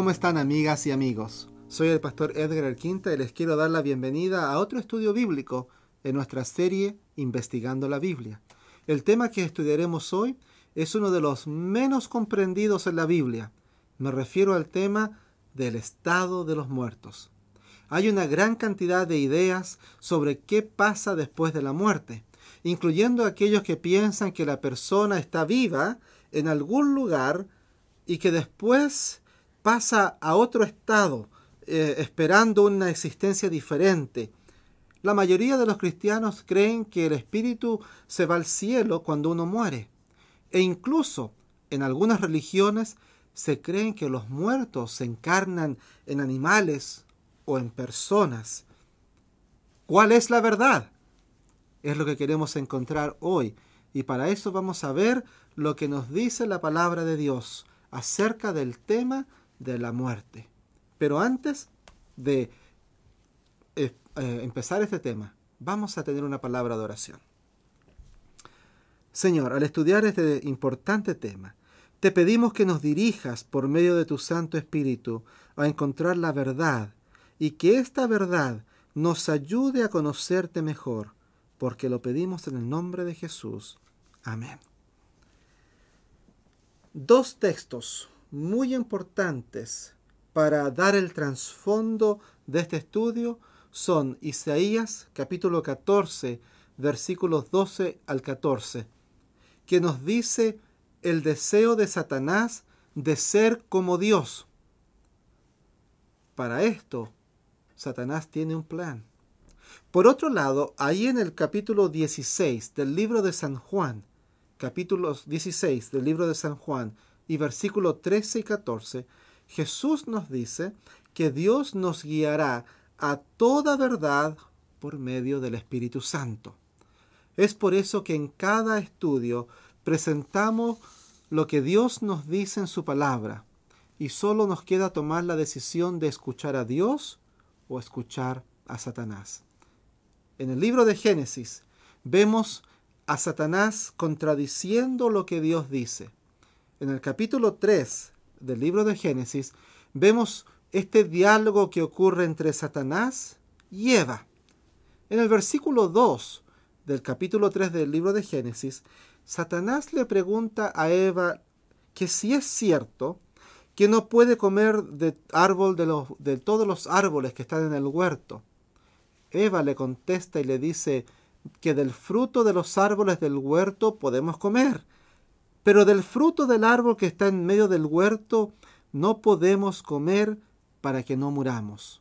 ¿Cómo están amigas y amigos? Soy el pastor Edgar Arquinta y les quiero dar la bienvenida a otro estudio bíblico en nuestra serie Investigando la Biblia. El tema que estudiaremos hoy es uno de los menos comprendidos en la Biblia. Me refiero al tema del estado de los muertos. Hay una gran cantidad de ideas sobre qué pasa después de la muerte, incluyendo aquellos que piensan que la persona está viva en algún lugar y que después pasa a otro estado, eh, esperando una existencia diferente. La mayoría de los cristianos creen que el espíritu se va al cielo cuando uno muere. E incluso en algunas religiones se creen que los muertos se encarnan en animales o en personas. ¿Cuál es la verdad? Es lo que queremos encontrar hoy. Y para eso vamos a ver lo que nos dice la palabra de Dios acerca del tema de la muerte. Pero antes de eh, eh, empezar este tema, vamos a tener una palabra de oración. Señor, al estudiar este importante tema, te pedimos que nos dirijas por medio de tu Santo Espíritu a encontrar la verdad y que esta verdad nos ayude a conocerte mejor, porque lo pedimos en el nombre de Jesús. Amén. Dos textos muy importantes para dar el trasfondo de este estudio son Isaías capítulo 14, versículos 12 al 14, que nos dice el deseo de Satanás de ser como Dios. Para esto, Satanás tiene un plan. Por otro lado, ahí en el capítulo 16 del libro de San Juan, capítulo 16 del libro de San Juan, y versículo 13 y 14, Jesús nos dice que Dios nos guiará a toda verdad por medio del Espíritu Santo. Es por eso que en cada estudio presentamos lo que Dios nos dice en su palabra y solo nos queda tomar la decisión de escuchar a Dios o escuchar a Satanás. En el libro de Génesis vemos a Satanás contradiciendo lo que Dios dice en el capítulo 3 del libro de Génesis, vemos este diálogo que ocurre entre Satanás y Eva. En el versículo 2 del capítulo 3 del libro de Génesis, Satanás le pregunta a Eva que si es cierto que no puede comer de árbol de todos los árboles que están en el huerto. Eva le contesta y le dice que del fruto de los árboles del huerto podemos comer pero del fruto del árbol que está en medio del huerto no podemos comer para que no muramos.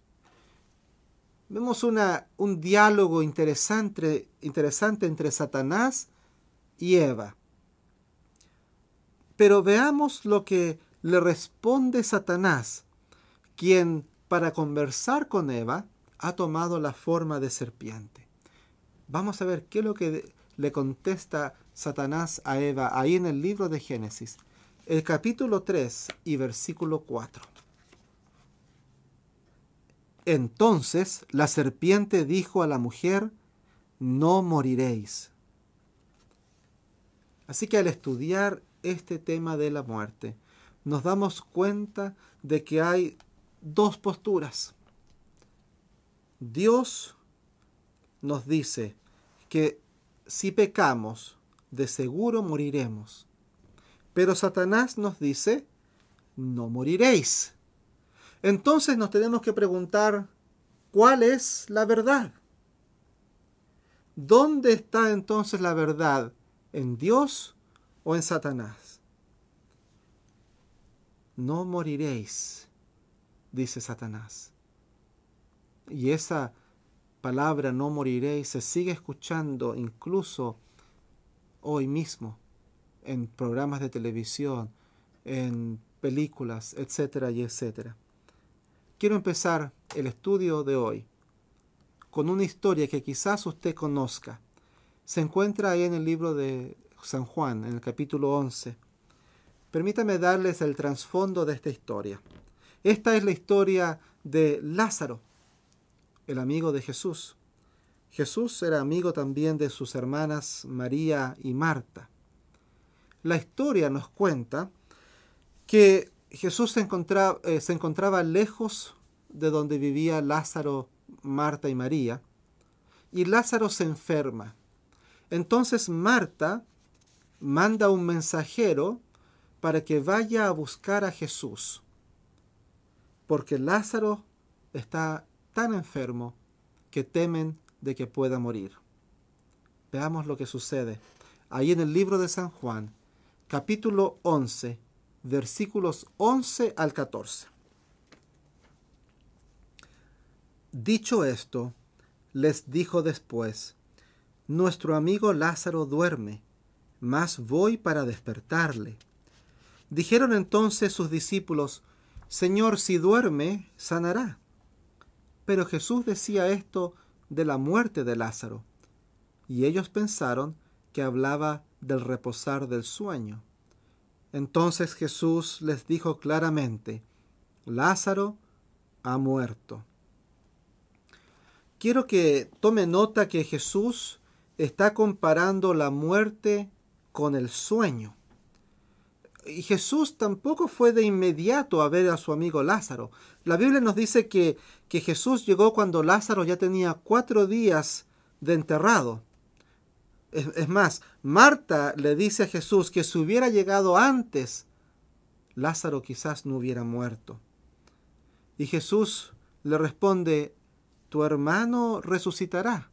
Vemos una, un diálogo interesante, interesante entre Satanás y Eva. Pero veamos lo que le responde Satanás, quien para conversar con Eva ha tomado la forma de serpiente. Vamos a ver qué es lo que le contesta Satanás a Eva ahí en el libro de Génesis, el capítulo 3 y versículo 4. Entonces la serpiente dijo a la mujer, no moriréis. Así que al estudiar este tema de la muerte, nos damos cuenta de que hay dos posturas. Dios nos dice que si pecamos, de seguro moriremos. Pero Satanás nos dice, no moriréis. Entonces nos tenemos que preguntar, ¿cuál es la verdad? ¿Dónde está entonces la verdad? ¿En Dios o en Satanás? No moriréis, dice Satanás. Y esa palabra no moriréis se sigue escuchando incluso hoy mismo, en programas de televisión, en películas, etcétera y etcétera. Quiero empezar el estudio de hoy con una historia que quizás usted conozca. Se encuentra ahí en el libro de San Juan, en el capítulo 11. Permítame darles el trasfondo de esta historia. Esta es la historia de Lázaro, el amigo de Jesús. Jesús era amigo también de sus hermanas María y Marta. La historia nos cuenta que Jesús eh, se encontraba, lejos de donde vivía Lázaro, Marta y María, y Lázaro se enferma. Entonces Marta manda un mensajero para que vaya a buscar a Jesús, porque Lázaro está tan enfermo que temen de que pueda morir. Veamos lo que sucede. Ahí en el libro de San Juan, capítulo 11, versículos 11 al 14. Dicho esto, les dijo después, Nuestro amigo Lázaro duerme, mas voy para despertarle. Dijeron entonces sus discípulos, Señor, si duerme, sanará. Pero Jesús decía esto de la muerte de Lázaro, y ellos pensaron que hablaba del reposar del sueño. Entonces Jesús les dijo claramente, Lázaro ha muerto. Quiero que tome nota que Jesús está comparando la muerte con el sueño. Y Jesús tampoco fue de inmediato a ver a su amigo Lázaro. La Biblia nos dice que, Jesús llegó cuando Lázaro ya tenía cuatro días de enterrado. Es, es más, Marta le dice a Jesús que si hubiera llegado antes, Lázaro quizás no hubiera muerto. Y Jesús le responde, tu hermano resucitará.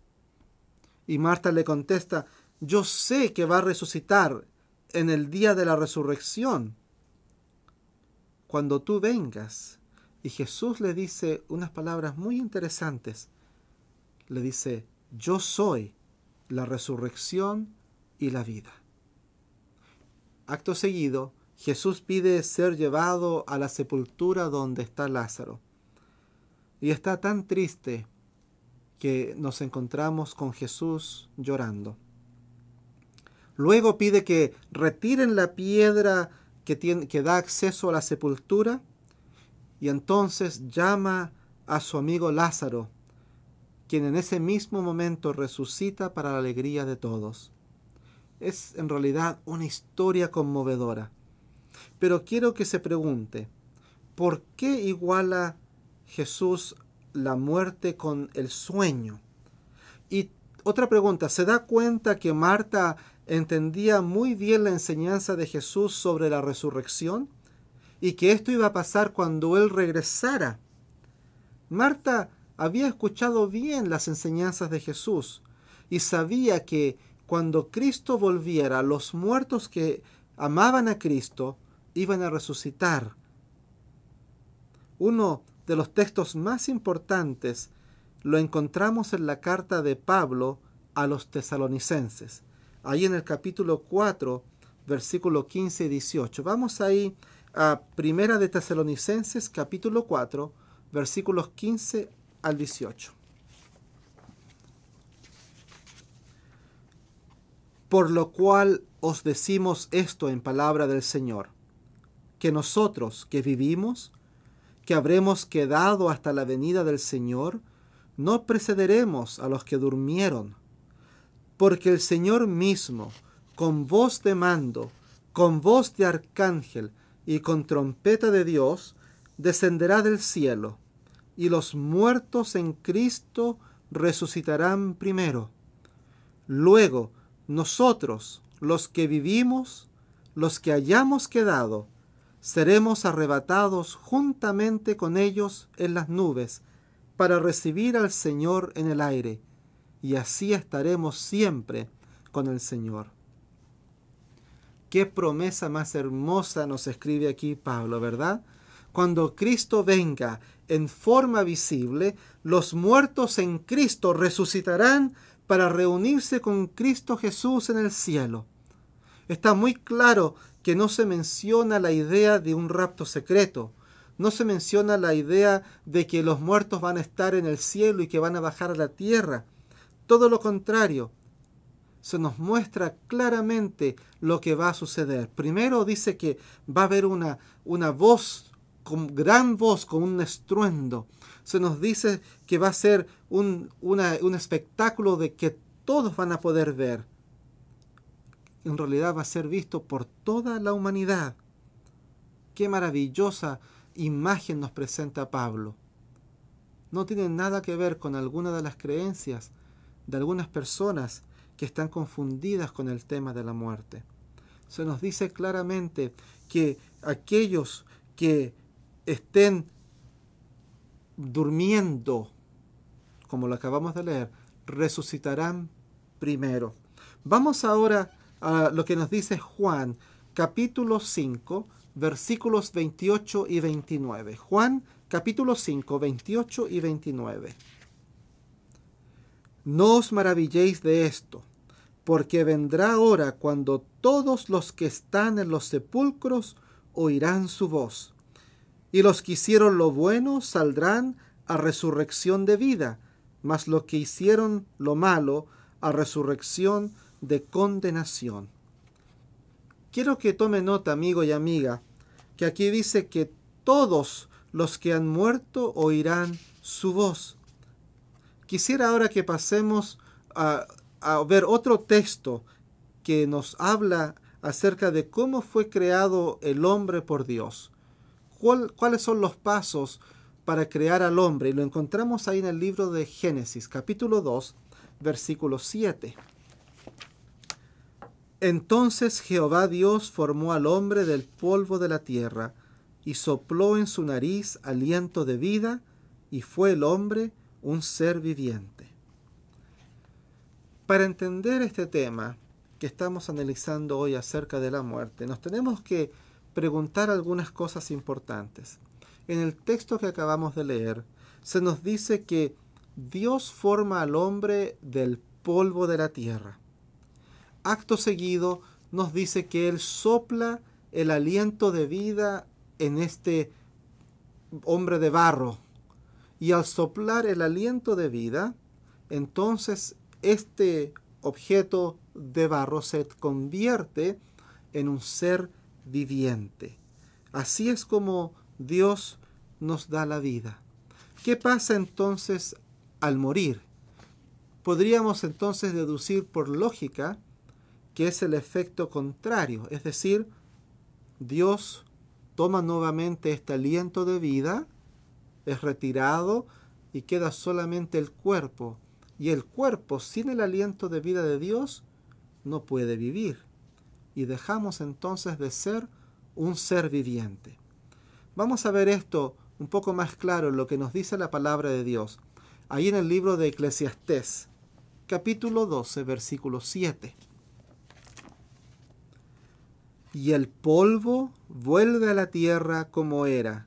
Y Marta le contesta, yo sé que va a resucitar en el día de la resurrección, cuando tú vengas. Y Jesús le dice unas palabras muy interesantes. Le dice, yo soy la resurrección y la vida. Acto seguido, Jesús pide ser llevado a la sepultura donde está Lázaro. Y está tan triste que nos encontramos con Jesús llorando. Luego pide que retiren la piedra que, que da acceso a la sepultura y entonces llama a su amigo Lázaro, quien en ese mismo momento resucita para la alegría de todos. Es en realidad una historia conmovedora. Pero quiero que se pregunte, ¿por qué iguala Jesús la muerte con el sueño? Y otra pregunta, ¿se da cuenta que Marta entendía muy bien la enseñanza de Jesús sobre la resurrección y que esto iba a pasar cuando Él regresara. Marta había escuchado bien las enseñanzas de Jesús y sabía que cuando Cristo volviera, los muertos que amaban a Cristo iban a resucitar. Uno de los textos más importantes lo encontramos en la carta de Pablo a los tesalonicenses ahí en el capítulo 4, versículo 15 y 18. Vamos ahí a Primera de Tesalonicenses, capítulo 4, versículos 15 al 18. Por lo cual os decimos esto en palabra del Señor, que nosotros que vivimos, que habremos quedado hasta la venida del Señor, no precederemos a los que durmieron porque el Señor mismo, con voz de mando, con voz de arcángel y con trompeta de Dios, descenderá del cielo, y los muertos en Cristo resucitarán primero. Luego, nosotros, los que vivimos, los que hayamos quedado, seremos arrebatados juntamente con ellos en las nubes, para recibir al Señor en el aire y así estaremos siempre con el Señor. Qué promesa más hermosa nos escribe aquí Pablo, ¿verdad? Cuando Cristo venga en forma visible, los muertos en Cristo resucitarán para reunirse con Cristo Jesús en el cielo. Está muy claro que no se menciona la idea de un rapto secreto, no se menciona la idea de que los muertos van a estar en el cielo y que van a bajar a la tierra. Todo lo contrario, se nos muestra claramente lo que va a suceder. Primero dice que va a haber una, una voz, con gran voz, con un estruendo. Se nos dice que va a ser un, un espectáculo de que todos van a poder ver. En realidad va a ser visto por toda la humanidad. Qué maravillosa imagen nos presenta Pablo. No tiene nada que ver con alguna de las creencias de algunas personas que están confundidas con el tema de la muerte. Se nos dice claramente que aquellos que estén durmiendo, como lo acabamos de leer, resucitarán primero. Vamos ahora a lo que nos dice Juan, capítulo 5, versículos 28 y 29. Juan, capítulo 5, 28 y 29. No os maravilléis de esto, porque vendrá hora cuando todos los que están en los sepulcros oirán su voz. Y los que hicieron lo bueno saldrán a resurrección de vida, mas los que hicieron lo malo a resurrección de condenación. Quiero que tome nota, amigo y amiga, que aquí dice que todos los que han muerto oirán su voz. Quisiera ahora que pasemos a, ver otro texto que nos habla acerca de cómo fue creado el hombre por Dios. ¿Cuáles son los pasos para crear al hombre? Y lo encontramos ahí en el libro de Génesis, capítulo 2, versículo 7. Entonces Jehová Dios formó al hombre del polvo de la tierra y sopló en su nariz aliento de vida y fue el hombre un ser viviente. Para entender este tema que estamos analizando hoy acerca de la muerte, nos tenemos que preguntar algunas cosas importantes. En el texto que acabamos de leer, se nos dice que Dios forma al hombre del polvo de la tierra. Acto seguido, nos dice que Él sopla el aliento de vida en este hombre de barro, y al soplar el aliento de vida, entonces este objeto de barro se convierte en un ser viviente. Así es como Dios nos da la vida. ¿Qué pasa entonces al morir? Podríamos entonces deducir por lógica que es el efecto contrario, es decir, Dios toma nuevamente este aliento de vida es retirado y queda solamente el cuerpo. Y el cuerpo sin el aliento de vida de Dios no puede vivir. Y dejamos entonces de ser un ser viviente. Vamos a ver esto un poco más claro, lo que nos dice la palabra de Dios. Ahí en el libro de Eclesiastés, capítulo 12, versículo 7. Y el polvo vuelve a la tierra como era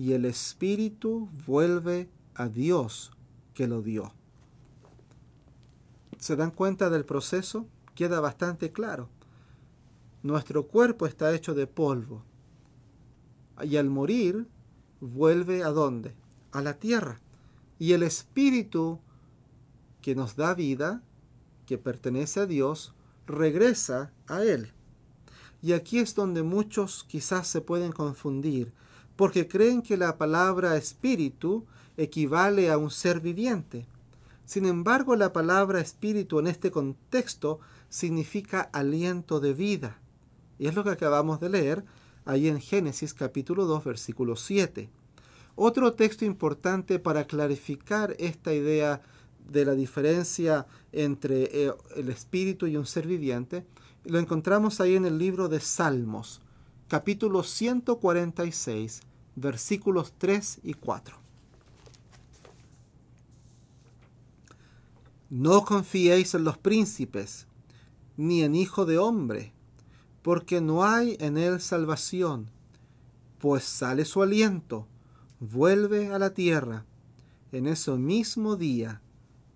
y el espíritu vuelve a Dios que lo dio. ¿Se dan cuenta del proceso? Queda bastante claro. Nuestro cuerpo está hecho de polvo y al morir vuelve a dónde? A la tierra. Y el espíritu que nos da vida, que pertenece a Dios, regresa a Él. Y aquí es donde muchos quizás se pueden confundir porque creen que la palabra espíritu equivale a un ser viviente. Sin embargo, la palabra espíritu en este contexto significa aliento de vida. Y es lo que acabamos de leer ahí en Génesis capítulo 2, versículo 7. Otro texto importante para clarificar esta idea de la diferencia entre eh, el espíritu y un ser viviente, lo encontramos ahí en el libro de Salmos, capítulo 146, versículos 3 y 4. No confiéis en los príncipes, ni en hijo de hombre, porque no hay en él salvación, pues sale su aliento, vuelve a la tierra, en ese mismo día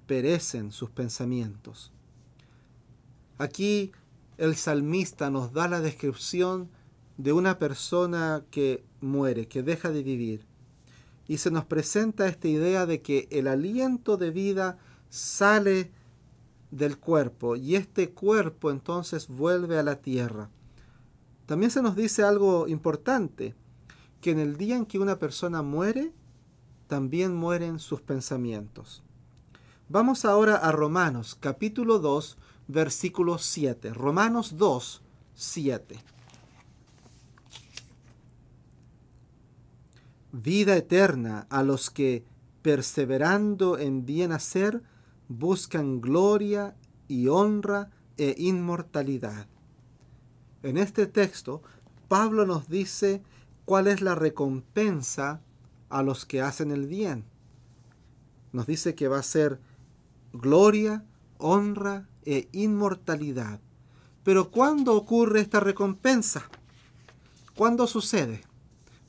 perecen sus pensamientos. Aquí el salmista nos da la descripción de una persona que muere, que deja de vivir. Y se nos presenta esta idea de que el aliento de vida sale del cuerpo y este cuerpo entonces vuelve a la tierra. También se nos dice algo importante, que en el día en que una persona muere, también mueren sus pensamientos. Vamos ahora a Romanos capítulo 2, versículo 7. Romanos 2, 7. vida eterna a los que, perseverando en bien hacer, buscan gloria y honra e inmortalidad. En este texto, Pablo nos dice cuál es la recompensa a los que hacen el bien. Nos dice que va a ser gloria, honra e inmortalidad. Pero ¿cuándo ocurre esta recompensa? ¿Cuándo sucede?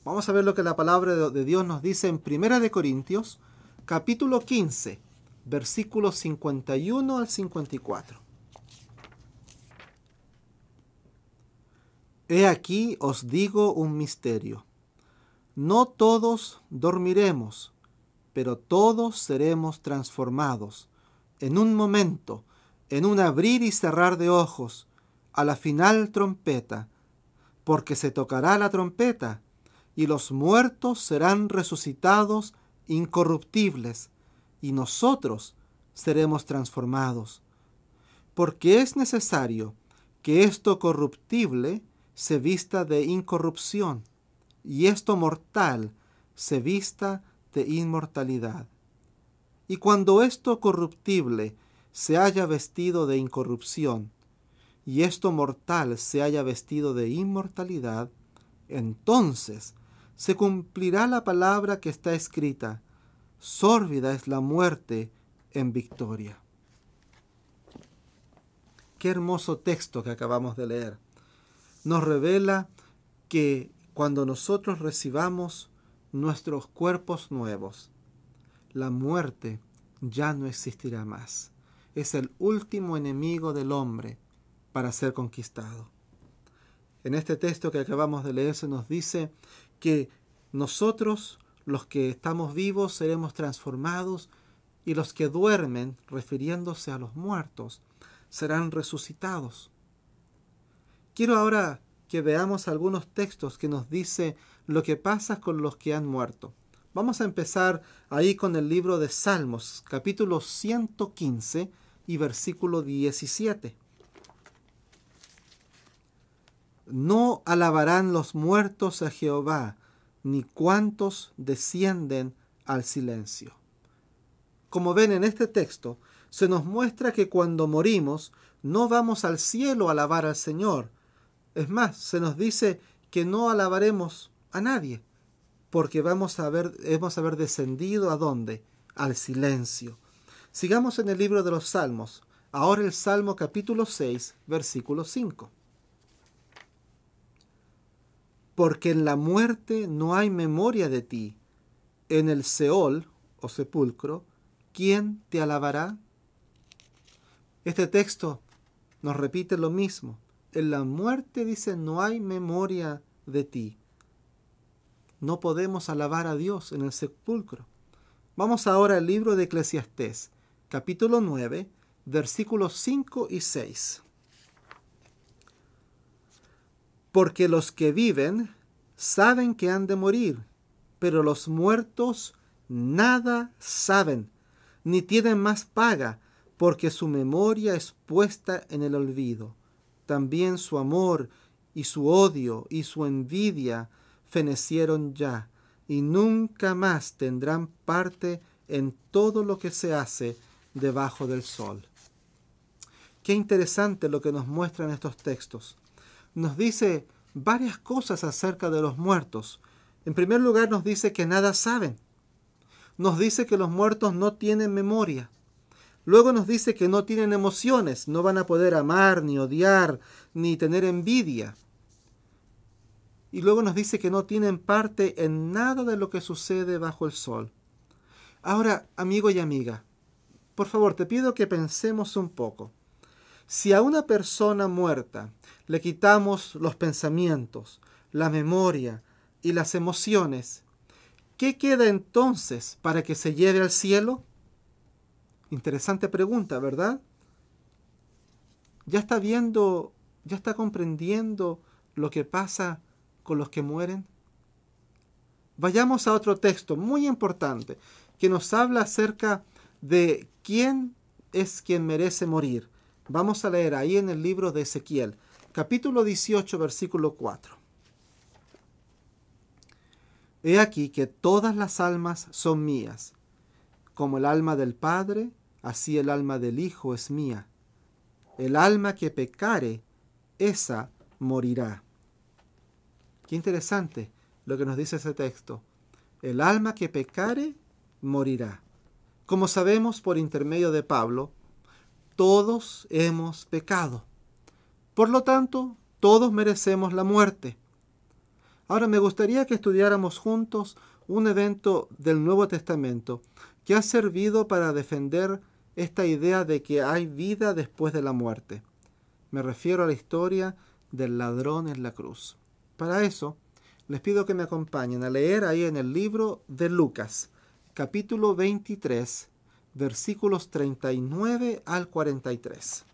Vamos a ver lo que la palabra de Dios nos dice en Primera de Corintios, capítulo 15, versículos 51 al 54. He aquí os digo un misterio. No todos dormiremos, pero todos seremos transformados, en un momento, en un abrir y cerrar de ojos, a la final trompeta, porque se tocará la trompeta y los muertos serán resucitados incorruptibles, y nosotros seremos transformados. Porque es necesario que esto corruptible se vista de incorrupción, y esto mortal se vista de inmortalidad. Y cuando esto corruptible se haya vestido de incorrupción, y esto mortal se haya vestido de inmortalidad, entonces se cumplirá la palabra que está escrita. Sórbida es la muerte en victoria. Qué hermoso texto que acabamos de leer. Nos revela que cuando nosotros recibamos nuestros cuerpos nuevos, la muerte ya no existirá más. Es el último enemigo del hombre para ser conquistado. En este texto que acabamos de leer se nos dice que nosotros, los que estamos vivos, seremos transformados y los que duermen, refiriéndose a los muertos, serán resucitados. Quiero ahora que veamos algunos textos que nos dice lo que pasa con los que han muerto. Vamos a empezar ahí con el libro de Salmos, capítulo 115 y versículo 17. No alabarán los muertos a Jehová, ni cuantos descienden al silencio. Como ven en este texto, se nos muestra que cuando morimos no vamos al cielo a alabar al Señor. Es más, se nos dice que no alabaremos a nadie, porque vamos a hemos haber descendido a dónde? Al silencio. Sigamos en el libro de los Salmos, ahora el Salmo capítulo 6, versículo 5 porque en la muerte no hay memoria de ti. En el Seol, o sepulcro, ¿quién te alabará? Este texto nos repite lo mismo. En la muerte dice, no hay memoria de ti. No podemos alabar a Dios en el sepulcro. Vamos ahora al libro de Eclesiastés, capítulo 9, versículos 5 y 6. porque los que viven saben que han de morir, pero los muertos nada saben, ni tienen más paga, porque su memoria es puesta en el olvido. También su amor y su odio y su envidia fenecieron ya, y nunca más tendrán parte en todo lo que se hace debajo del sol. Qué interesante lo que nos muestran estos textos nos dice varias cosas acerca de los muertos. En primer lugar nos dice que nada saben. Nos dice que los muertos no tienen memoria. Luego nos dice que no tienen emociones, no van a poder amar, ni odiar, ni tener envidia. Y luego nos dice que no tienen parte en nada de lo que sucede bajo el sol. Ahora, amigo y amiga, por favor, te pido que pensemos un poco. Si a una persona muerta le quitamos los pensamientos, la memoria y las emociones, ¿qué queda entonces para que se lleve al cielo? Interesante pregunta, ¿verdad? Ya está viendo, ya está comprendiendo lo que pasa con los que mueren. Vayamos a otro texto muy importante que nos habla acerca de quién es quien merece morir. Vamos a leer ahí en el libro de Ezequiel, capítulo 18, versículo 4. He aquí que todas las almas son mías, como el alma del Padre, así el alma del Hijo es mía. El alma que pecare, esa morirá. Qué interesante lo que nos dice ese texto. El alma que pecare, morirá. Como sabemos por intermedio de Pablo, todos hemos pecado. Por lo tanto, todos merecemos la muerte. Ahora me gustaría que estudiáramos juntos un evento del Nuevo Testamento que ha servido para defender esta idea de que hay vida después de la muerte. Me refiero a la historia del ladrón en la cruz. Para eso, les pido que me acompañen a leer ahí en el libro de Lucas, capítulo 23, versículos 39 al 43.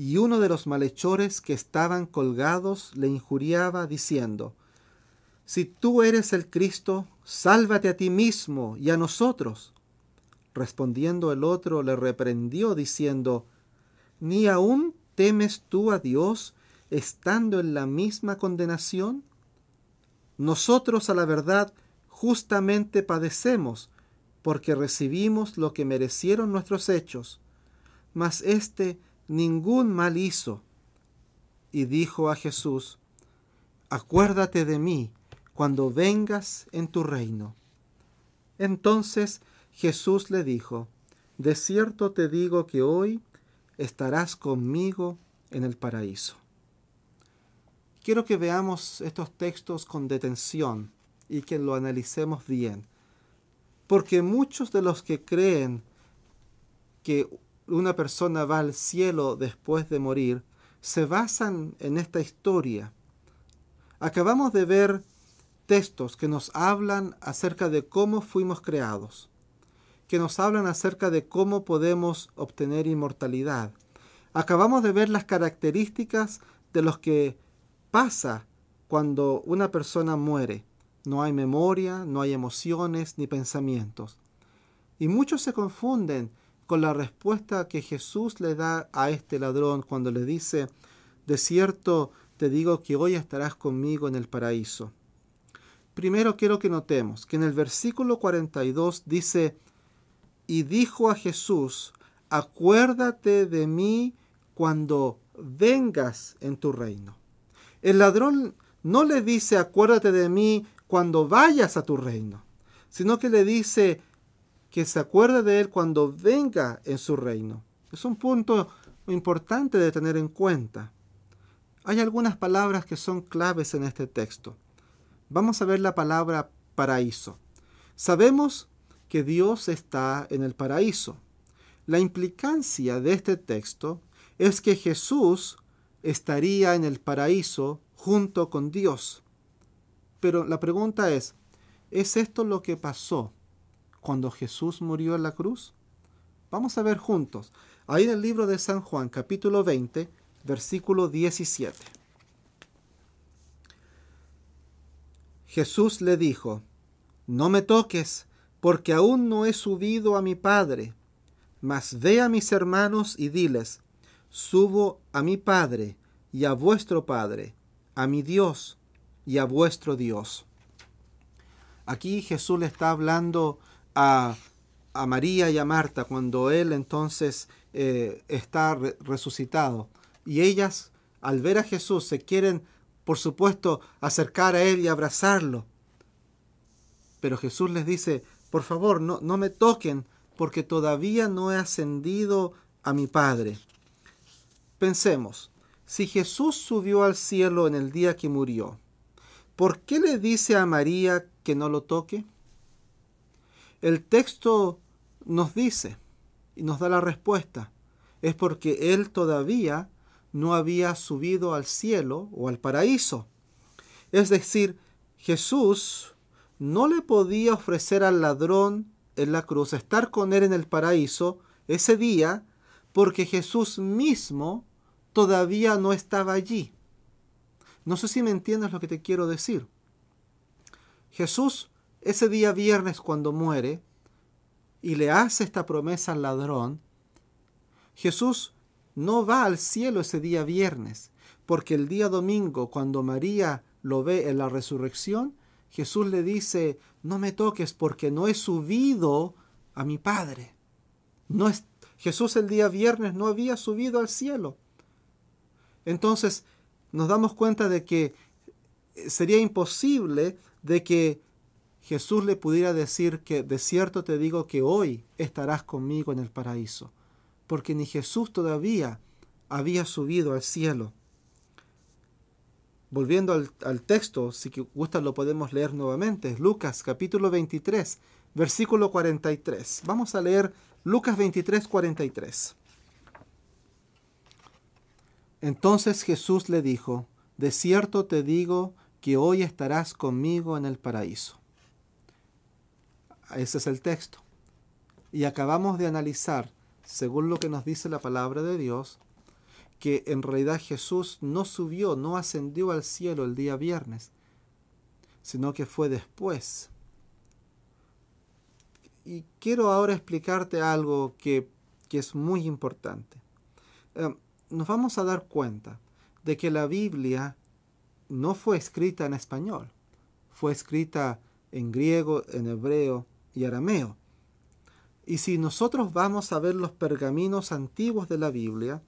y uno de los malhechores que estaban colgados le injuriaba diciendo, Si tú eres el Cristo, sálvate a ti mismo y a nosotros. Respondiendo el otro le reprendió diciendo, ¿Ni aún temes tú a Dios estando en la misma condenación? Nosotros a la verdad justamente padecemos, porque recibimos lo que merecieron nuestros hechos, mas éste ningún mal hizo. Y dijo a Jesús, acuérdate de mí cuando vengas en tu reino. Entonces Jesús le dijo, de cierto te digo que hoy estarás conmigo en el paraíso. Quiero que veamos estos textos con detención y que lo analicemos bien, porque muchos de los que creen que una persona va al cielo después de morir se basan en esta historia. Acabamos de ver textos que nos hablan acerca de cómo fuimos creados, que nos hablan acerca de cómo podemos obtener inmortalidad. Acabamos de ver las características de los que pasa cuando una persona muere. No hay memoria, no hay emociones ni pensamientos. Y muchos se confunden con la respuesta que Jesús le da a este ladrón cuando le dice, de cierto te digo que hoy estarás conmigo en el paraíso. Primero quiero que notemos que en el versículo 42 dice, y dijo a Jesús, acuérdate de mí cuando vengas en tu reino. El ladrón no le dice, acuérdate de mí cuando vayas a tu reino, sino que le dice, que se acuerde de él cuando venga en su reino. Es un punto importante de tener en cuenta. Hay algunas palabras que son claves en este texto. Vamos a ver la palabra paraíso. Sabemos que Dios está en el paraíso. La implicancia de este texto es que Jesús estaría en el paraíso junto con Dios. Pero la pregunta es, ¿es esto lo que pasó? cuando Jesús murió en la cruz? Vamos a ver juntos. Ahí en el libro de San Juan, capítulo 20, versículo 17. Jesús le dijo, No me toques, porque aún no he subido a mi Padre, mas ve a mis hermanos y diles, Subo a mi Padre y a vuestro Padre, a mi Dios y a vuestro Dios. Aquí Jesús le está hablando a, María y a Marta cuando Él entonces eh, está resucitado. Y ellas, al ver a Jesús, se quieren, por supuesto, acercar a Él y abrazarlo. Pero Jesús les dice, por favor, no, no me toquen, porque todavía no he ascendido a mi Padre. Pensemos, si Jesús subió al cielo en el día que murió, ¿por qué le dice a María que no lo toque? El texto nos dice y nos da la respuesta. Es porque él todavía no había subido al cielo o al paraíso. Es decir, Jesús no le podía ofrecer al ladrón en la cruz estar con él en el paraíso ese día porque Jesús mismo todavía no estaba allí. No sé si me entiendes lo que te quiero decir. Jesús ese día viernes cuando muere y le hace esta promesa al ladrón, Jesús no va al cielo ese día viernes, porque el día domingo, cuando María lo ve en la resurrección, Jesús le dice, no me toques porque no he subido a mi Padre. No es, Jesús el día viernes no había subido al cielo. Entonces nos damos cuenta de que eh, sería imposible de que Jesús le pudiera decir que de cierto te digo que hoy estarás conmigo en el paraíso, porque ni Jesús todavía había subido al cielo. Volviendo al, texto, si gusta lo podemos leer nuevamente, Lucas capítulo 23, versículo 43. Vamos a leer Lucas 23, 43. Entonces Jesús le dijo, de cierto te digo que hoy estarás conmigo en el paraíso. Ese es el texto. Y acabamos de analizar, según lo que nos dice la palabra de Dios, que en realidad Jesús no subió, no ascendió al cielo el día viernes, sino que fue después. Y quiero ahora explicarte algo que, es muy importante. Em, nos vamos a dar cuenta de que la Biblia no fue escrita en español, fue escrita en griego, en hebreo, y arameo. Y si nosotros vamos a ver los pergaminos antiguos de la Biblia,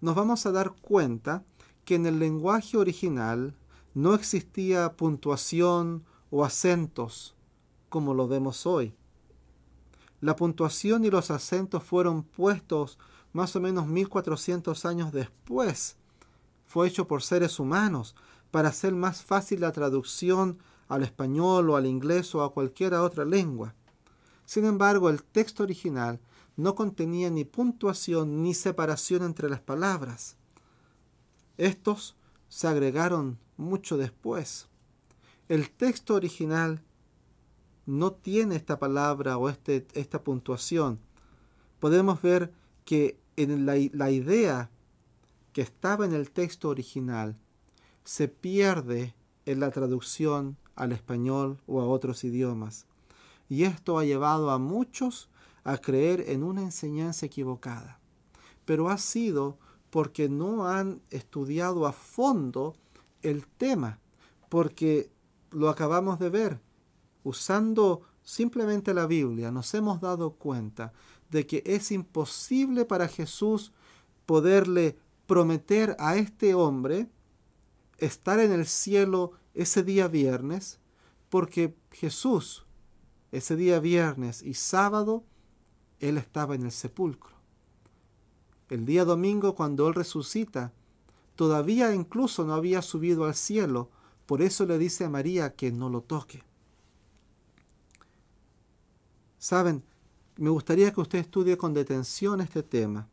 nos vamos a dar cuenta que en el lenguaje original no existía puntuación o acentos como lo vemos hoy. La puntuación y los acentos fueron puestos más o menos 1400 años después. Fue hecho por seres humanos para hacer más fácil la traducción al español o al inglés o a cualquier otra lengua. Sin embargo, el texto original no contenía ni puntuación ni separación entre las palabras. Estos se agregaron mucho después. El texto original no tiene esta palabra o este, esta puntuación. Podemos ver que en la idea que estaba en el texto original se pierde en la traducción al español o a otros idiomas y esto ha llevado a muchos a creer en una enseñanza equivocada. Pero ha sido porque no han estudiado a fondo el tema, porque lo acabamos de ver, usando simplemente la Biblia, nos hemos dado cuenta de que es imposible para Jesús poderle prometer a este hombre estar en el cielo ese día viernes, porque Jesús ese día viernes y sábado, Él estaba en el sepulcro. El día domingo, cuando Él resucita, todavía incluso no había subido al cielo, por eso le dice a María que no lo toque. Saben, me gustaría que usted estudie con detención este tema.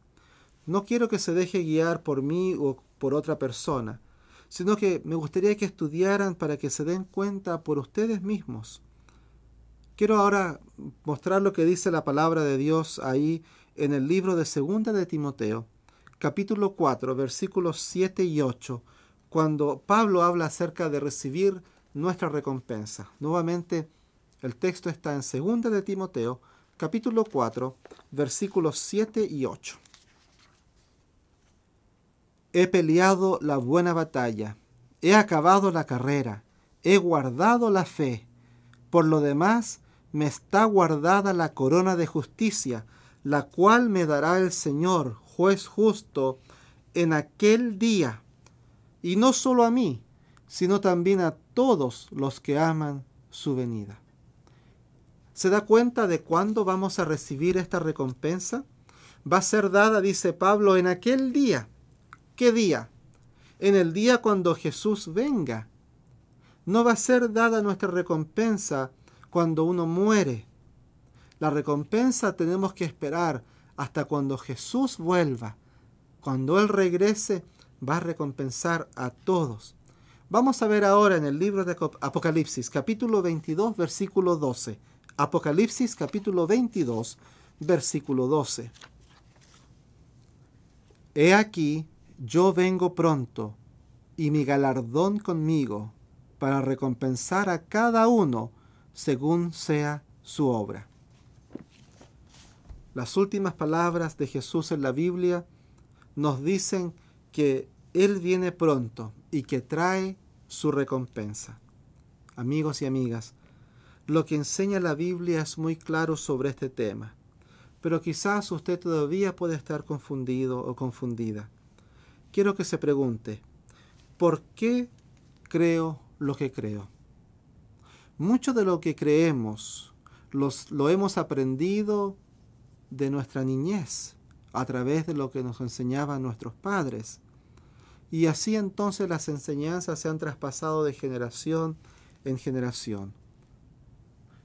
No quiero que se deje guiar por mí o por otra persona, sino que me gustaría que estudiaran para que se den cuenta por ustedes mismos Quiero ahora mostrar lo que dice la palabra de Dios ahí en el libro de Segunda de Timoteo, capítulo 4, versículos 7 y 8, cuando Pablo habla acerca de recibir nuestra recompensa. Nuevamente, el texto está en Segunda de Timoteo, capítulo 4, versículos 7 y 8. He peleado la buena batalla, he acabado la carrera, he guardado la fe por lo demás, me está guardada la corona de justicia, la cual me dará el Señor, juez justo, en aquel día, y no solo a mí, sino también a todos los que aman su venida. ¿Se da cuenta de cuándo vamos a recibir esta recompensa? Va a ser dada, dice Pablo, en aquel día. ¿Qué día? En el día cuando Jesús venga no va a ser dada nuestra recompensa cuando uno muere. La recompensa tenemos que esperar hasta cuando Jesús vuelva. Cuando Él regrese, va a recompensar a todos. Vamos a ver ahora en el libro de Apocalipsis, capítulo 22, versículo 12. Apocalipsis, capítulo 22, versículo 12. He aquí, yo vengo pronto, y mi galardón conmigo, para recompensar a cada uno según sea su obra. Las últimas palabras de Jesús en la Biblia nos dicen que Él viene pronto y que trae su recompensa. Amigos y amigas, lo que enseña la Biblia es muy claro sobre este tema, pero quizás usted todavía puede estar confundido o confundida. Quiero que se pregunte, ¿por qué creo lo que creo. Mucho de lo que creemos lo hemos aprendido de nuestra niñez, a través de lo que nos enseñaban nuestros padres. Y así entonces las enseñanzas se han traspasado de generación en generación.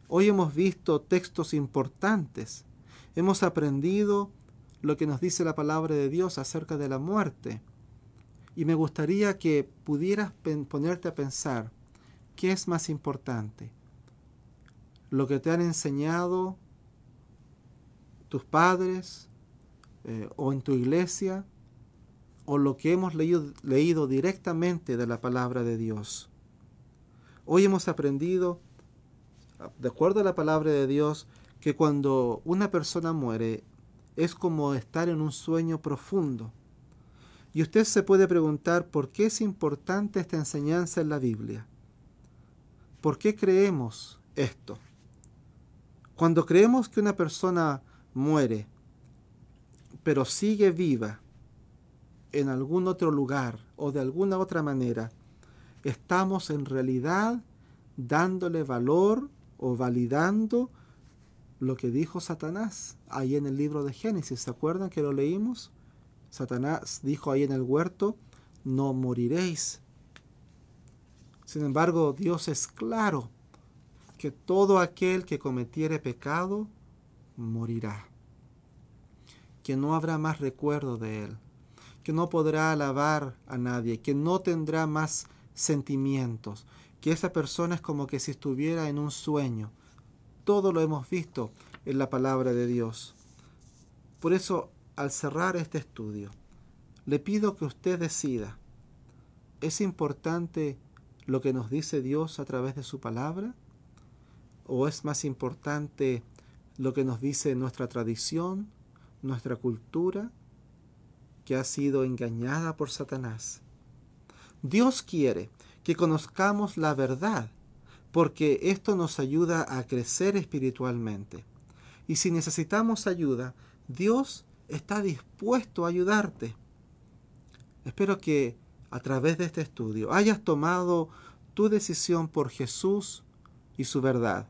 Hoy hemos visto textos importantes, hemos aprendido lo que nos dice la palabra de Dios acerca de la muerte, y me gustaría que pudieras ponerte a pensar, ¿qué es más importante? ¿Lo que te han enseñado tus padres eh, o en tu iglesia? ¿O lo que hemos leído, leído directamente de la palabra de Dios? Hoy hemos aprendido, de acuerdo a la palabra de Dios, que cuando una persona muere es como estar en un sueño profundo. Y usted se puede preguntar por qué es importante esta enseñanza en la Biblia. ¿Por qué creemos esto? Cuando creemos que una persona muere, pero sigue viva en algún otro lugar o de alguna otra manera, estamos en realidad dándole valor o validando lo que dijo Satanás ahí en el libro de Génesis. ¿Se acuerdan que lo leímos? Satanás dijo ahí en el huerto, no moriréis. Sin embargo, Dios es claro que todo aquel que cometiere pecado morirá, que no habrá más recuerdo de él, que no podrá alabar a nadie, que no tendrá más sentimientos, que esa persona es como que si estuviera en un sueño. Todo lo hemos visto en la palabra de Dios. Por eso al cerrar este estudio, le pido que usted decida, ¿es importante lo que nos dice Dios a través de su palabra? ¿O es más importante lo que nos dice nuestra tradición, nuestra cultura, que ha sido engañada por Satanás? Dios quiere que conozcamos la verdad, porque esto nos ayuda a crecer espiritualmente. Y si necesitamos ayuda, Dios está dispuesto a ayudarte. Espero que a través de este estudio hayas tomado tu decisión por Jesús y su verdad.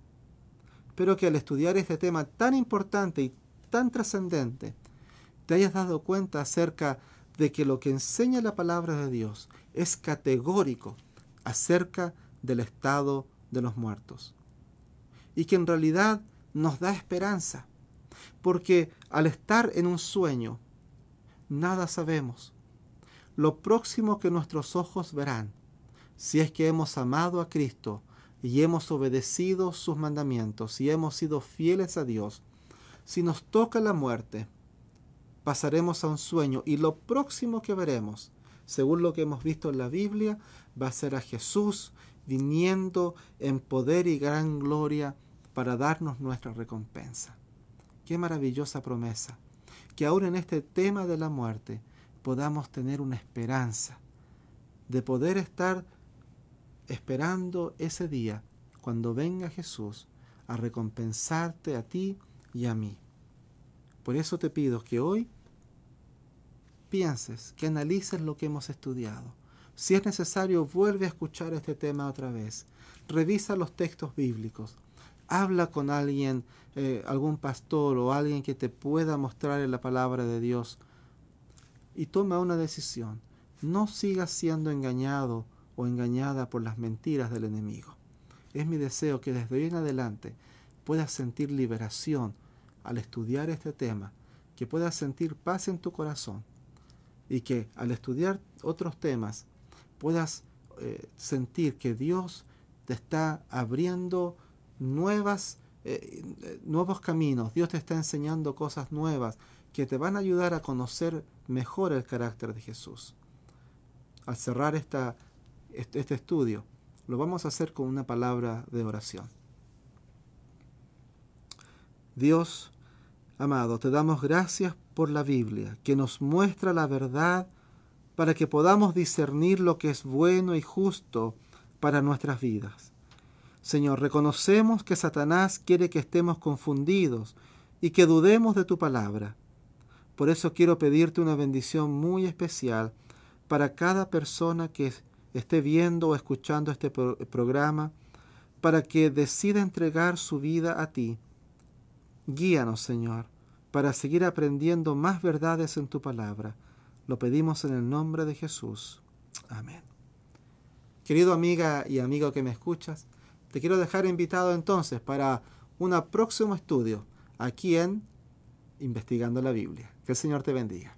Espero que al estudiar este tema tan importante y tan trascendente, te hayas dado cuenta acerca de que lo que enseña la palabra de Dios es categórico acerca del estado de los muertos. Y que en realidad nos da esperanza porque al estar en un sueño, nada sabemos. Lo próximo que nuestros ojos verán, si es que hemos amado a Cristo y hemos obedecido sus mandamientos y hemos sido fieles a Dios, si nos toca la muerte, pasaremos a un sueño y lo próximo que veremos, según lo que hemos visto en la Biblia, va a ser a Jesús viniendo en poder y gran gloria para darnos nuestra recompensa. Qué maravillosa promesa. Que ahora en este tema de la muerte podamos tener una esperanza de poder estar esperando ese día cuando venga Jesús a recompensarte a ti y a mí. Por eso te pido que hoy pienses, que analices lo que hemos estudiado. Si es necesario, vuelve a escuchar este tema otra vez. Revisa los textos bíblicos habla con alguien, eh, algún pastor o alguien que te pueda mostrar la palabra de Dios y toma una decisión. No sigas siendo engañado o engañada por las mentiras del enemigo. Es mi deseo que desde hoy en adelante puedas sentir liberación al estudiar este tema, que puedas sentir paz en tu corazón y que al estudiar otros temas puedas eh, sentir que Dios te está abriendo nuevas, eh, eh, nuevos caminos. Dios te está enseñando cosas nuevas que te van a ayudar a conocer mejor el carácter de Jesús. Al cerrar esta, este estudio, lo vamos a hacer con una palabra de oración. Dios, amado, te damos gracias por la Biblia, que nos muestra la verdad para que podamos discernir lo que es bueno y justo para nuestras vidas. Señor, reconocemos que Satanás quiere que estemos confundidos y que dudemos de tu palabra. Por eso quiero pedirte una bendición muy especial para cada persona que esté viendo o escuchando este programa, para que decida entregar su vida a ti. Guíanos, Señor, para seguir aprendiendo más verdades en tu palabra. Lo pedimos en el nombre de Jesús. Amén. Querido amiga y amigo que me escuchas, te quiero dejar invitado entonces para un próximo estudio aquí en Investigando la Biblia. Que el Señor te bendiga.